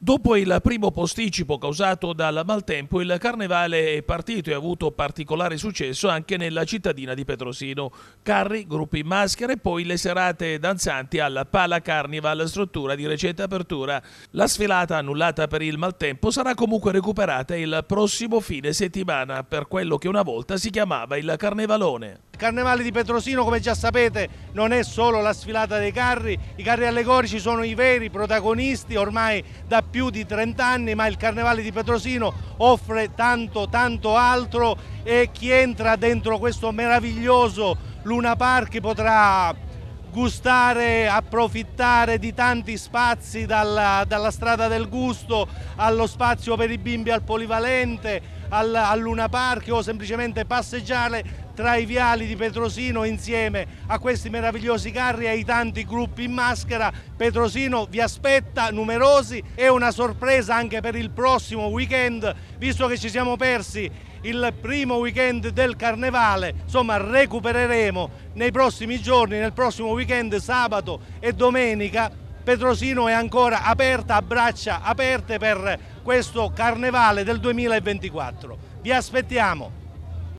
Dopo il primo posticipo causato dal maltempo, il carnevale è partito e ha avuto particolare successo anche nella cittadina di Petrosino. Carri, gruppi in maschera e poi le serate danzanti alla Pala Carnival, struttura di recente apertura. La sfilata annullata per il maltempo sarà comunque recuperata il prossimo fine settimana per quello che una volta si chiamava il Carnevalone. Carnevale di Petrosino, come già sapete, non è solo la sfilata dei carri, i carri allegorici sono i veri protagonisti ormai da più di 30 anni, ma il Carnevale di Petrosino offre tanto, tanto altro e chi entra dentro questo meraviglioso Luna Park potrà gustare, approfittare di tanti spazi dalla, dalla strada del gusto allo spazio per i bimbi al polivalente, al, al Luna Park o semplicemente passeggiare tra i viali di Petrosino insieme a questi meravigliosi carri e ai tanti gruppi in maschera. Petrosino vi aspetta, numerosi, è una sorpresa anche per il prossimo weekend, visto che ci siamo persi il primo weekend del carnevale, insomma recupereremo nei prossimi giorni, nel prossimo weekend sabato e domenica Petrosino è ancora aperta, a braccia aperte per questo carnevale del 2024. Vi aspettiamo!